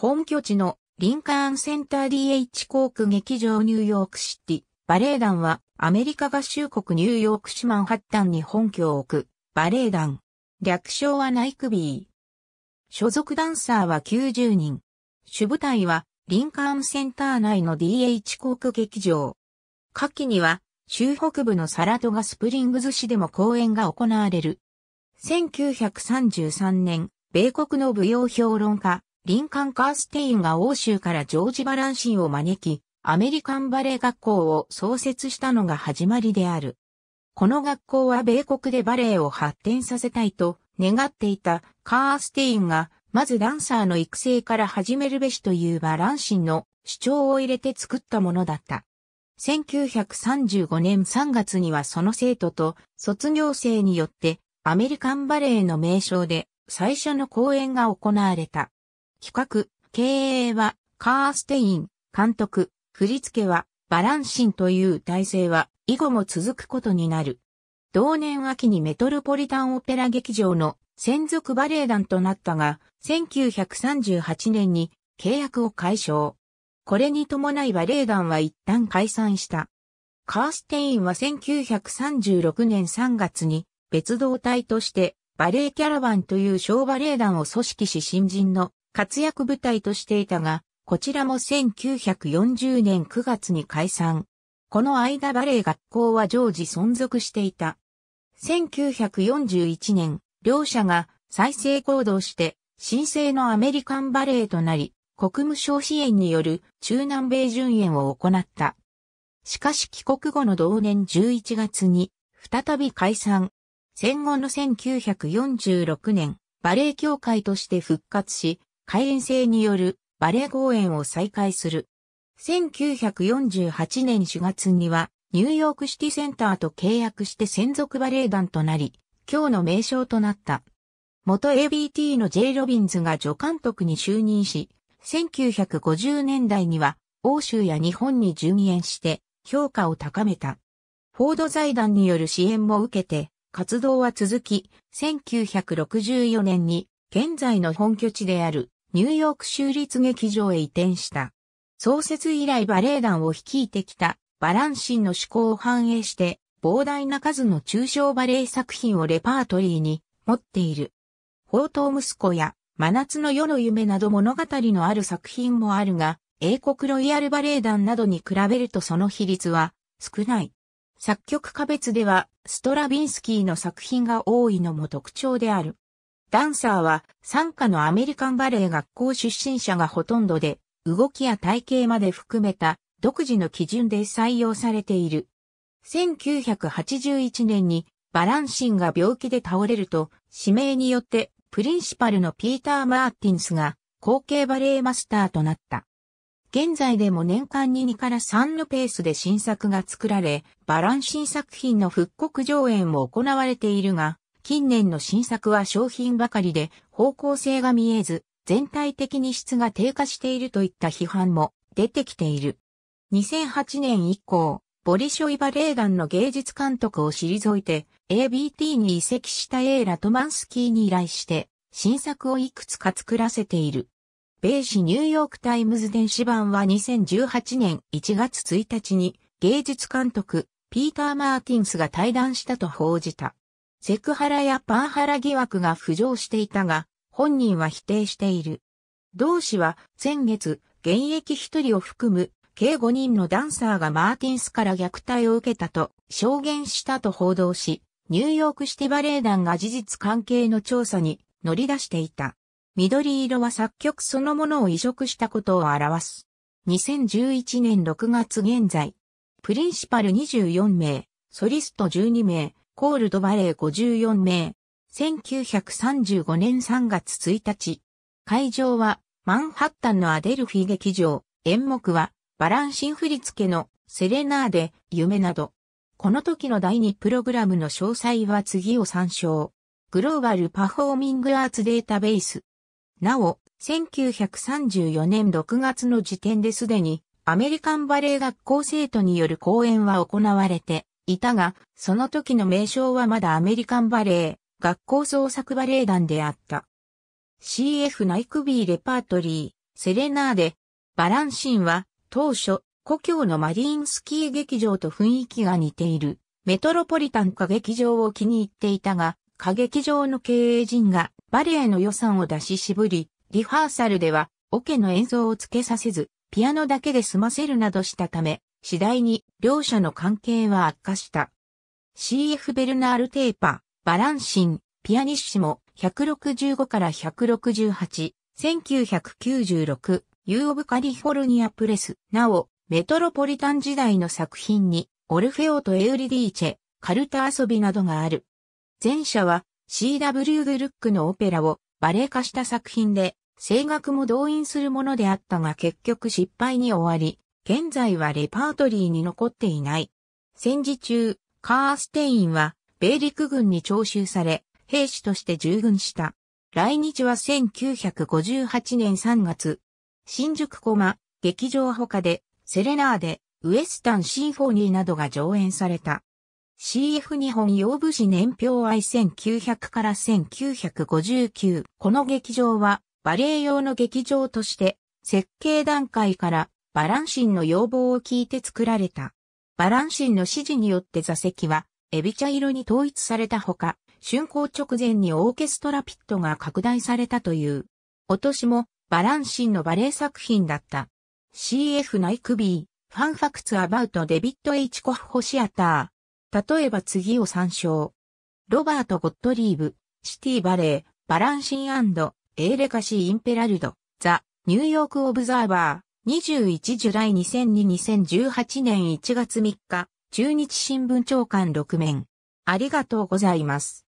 本拠地のリンカーンセンター DH 航空劇場ニューヨークシティ。バレエ団はアメリカ合衆国ニューヨーク市マンハッタンに本拠を置くバレエ団。略称はナイクビー。所属ダンサーは90人。主舞台はリンカーンセンター内の DH 航空劇場。夏季には州北部のサラトガスプリングズ市でも公演が行われる。1933年、米国の舞踊評論家、リンカン・カーステインが欧州からジョージ・バランシンを招き、アメリカンバレエ学校を創設したのが始まりである。この学校は米国でバレエを発展させたいと願っていたカーステインが、まずダンサーの育成から始めるべしというバランシンの主張を入れて作ったものだった。1935年3月にはその生徒と卒業生によってアメリカンバレエの名称で最初の公演が行われた。企画、経営は、カーステイン、監督、振り付けは、バランシンという体制は、以後も続くことになる。同年秋にメトロポリタンオペラ劇場の専属バレエ団となったが、1938年に契約を解消。これに伴いバレエ団は一旦解散した。カーステインは1936年3月に別動隊としてバレエキャラバンという小バレエ団を組織し新人の活躍部隊としていたが、こちらも1940年9月に解散。この間バレエ学校は常時存続していた。1941年、両者が再生行動して新生のアメリカンバレエとなり、国務省支援による中南米巡演を行った。しかし帰国後の同年11月に再び解散。戦後の1946年、バレエ協会として復活し、開援制によるバレー公演を再開する。1948年4月にはニューヨークシティセンターと契約して専属バレエ団となり、今日の名称となった。元 ABT の J. ロビンズが助監督に就任し、1950年代には欧州や日本に順延して評価を高めた。フォード財団による支援も受けて活動は続き、1964年に現在の本拠地であるニューヨーク州立劇場へ移転した。創設以来バレエ団を率いてきたバランシンの趣向を反映して、膨大な数の抽象バレエ作品をレパートリーに持っている。宝刀息子や真夏の夜の夢など物語のある作品もあるが、英国ロイヤルバレエ団などに比べるとその比率は少ない。作曲家別ではストラビンスキーの作品が多いのも特徴である。ダンサーは、参加のアメリカンバレエ学校出身者がほとんどで、動きや体型まで含めた独自の基準で採用されている。1981年にバランシンが病気で倒れると、指名によってプリンシパルのピーター・マーティンスが後継バレエマスターとなった。現在でも年間に2から3のペースで新作が作られ、バランシン作品の復刻上演も行われているが、近年の新作は商品ばかりで方向性が見えず、全体的に質が低下しているといった批判も出てきている。2008年以降、ボリショイバレー団の芸術監督を退いて、ABT に移籍したエーラ・トマンスキーに依頼して、新作をいくつか作らせている。米紙ニューヨークタイムズ電子版は2018年1月1日に芸術監督、ピーター・マーティンスが対談したと報じた。セクハラやパワハラ疑惑が浮上していたが、本人は否定している。同氏は先月、現役一人を含む計5人のダンサーがマーティンスから虐待を受けたと証言したと報道し、ニューヨークシティバレエ団が事実関係の調査に乗り出していた。緑色は作曲そのものを移植したことを表す。2011年6月現在、プリンシパル24名、ソリスト12名、コールドバレー54名。1935年3月1日。会場はマンハッタンのアデルフィ劇場。演目はバランシン振り付けのセレナーデ、夢など。この時の第2プログラムの詳細は次を参照。グローバルパフォーミングアーツデータベース。なお、1934年6月の時点ですでにアメリカンバレエ学校生徒による講演は行われていたが、その時の名称はまだアメリカンバレー、学校創作バレエ団であった。CF ナイクビーレパートリー、セレナーデ、バランシンは、当初、故郷のマリーンスキー劇場と雰囲気が似ている、メトロポリタン歌劇場を気に入っていたが、歌劇場の経営陣がバレエの予算を出し渋り、リハーサルでは、オケの演奏をつけさせず、ピアノだけで済ませるなどしたため、次第に両者の関係は悪化した。CF ベルナール・テーパ、バランシン、ピアニッシモ、165から168、1996、ユー・オブ・カリフォルニア・プレス。なお、メトロポリタン時代の作品に、オルフェオとエウリディーチェ、カルタ遊びなどがある。前者は CW グルックのオペラをバレエ化した作品で、声楽も動員するものであったが結局失敗に終わり、現在はレパートリーに残っていない。戦時中、カーステインは、米陸軍に徴収され、兵士として従軍した。来日は1958年3月、新宿駒、劇場他で、セレナーで、ウエスタンシンフォニーなどが上演された。CF 日本洋武士年表愛1900から1959。この劇場はバレエ用の劇場として設計段階からバランシンの要望を聞いて作られた。バランシンの指示によって座席は、エビ茶色に統一されたほか、竣工直前にオーケストラピットが拡大されたという。落としも、バランシンのバレエ作品だった。CF ナイクビー、ファンファクツアバウトデビット H コフホシアター。例えば次を参照。ロバート・ゴットリーブ、シティバレー、バランシンエーレカシー・インペラルド、ザ・ニューヨーク・オブザーバー。21ジュライ2002-2018年1月3日、中日新聞長官6面。ありがとうございます。